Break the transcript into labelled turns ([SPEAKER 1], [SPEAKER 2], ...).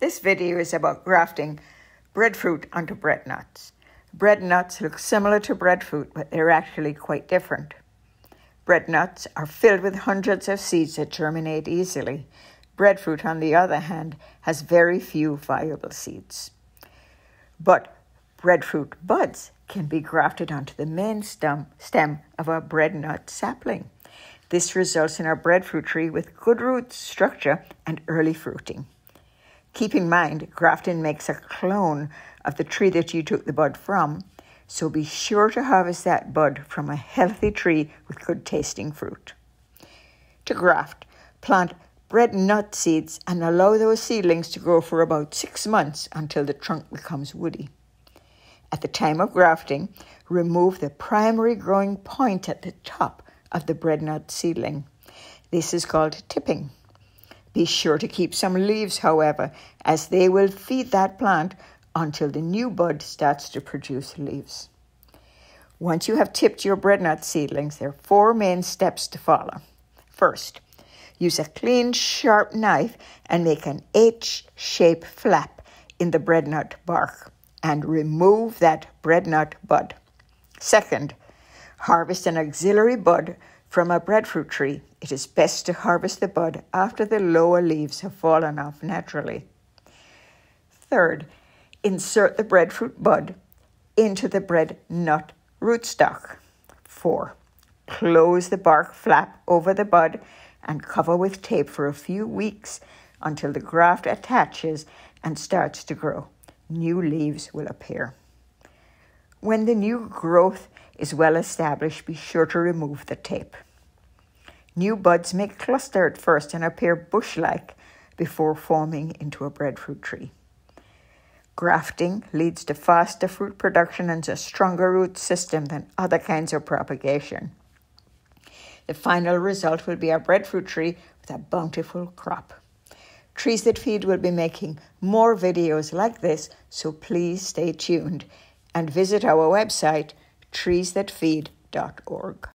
[SPEAKER 1] This video is about grafting breadfruit onto bread nuts. Bread nuts look similar to breadfruit, but they're actually quite different. Bread nuts are filled with hundreds of seeds that germinate easily. Breadfruit, on the other hand, has very few viable seeds. But breadfruit buds can be grafted onto the main stem, stem of a breadnut sapling. This results in a breadfruit tree with good root structure and early fruiting. Keep in mind, grafting makes a clone of the tree that you took the bud from, so be sure to harvest that bud from a healthy tree with good tasting fruit. To graft, plant bread nut seeds and allow those seedlings to grow for about six months until the trunk becomes woody. At the time of grafting, remove the primary growing point at the top of the bread nut seedling. This is called tipping. Be sure to keep some leaves, however, as they will feed that plant until the new bud starts to produce leaves. Once you have tipped your breadnut seedlings, there are four main steps to follow. First, use a clean, sharp knife and make an H shaped flap in the breadnut bark and remove that breadnut bud. Second, harvest an auxiliary bud from a breadfruit tree, it is best to harvest the bud after the lower leaves have fallen off naturally. Third, insert the breadfruit bud into the bread nut rootstock. Four, close the bark flap over the bud and cover with tape for a few weeks until the graft attaches and starts to grow. New leaves will appear. When the new growth is well established, be sure to remove the tape. New buds may cluster at first and appear bush like before forming into a breadfruit tree. Grafting leads to faster fruit production and a stronger root system than other kinds of propagation. The final result will be a breadfruit tree with a bountiful crop. Trees That Feed will be making more videos like this, so please stay tuned and visit our website treesthatfeed.org.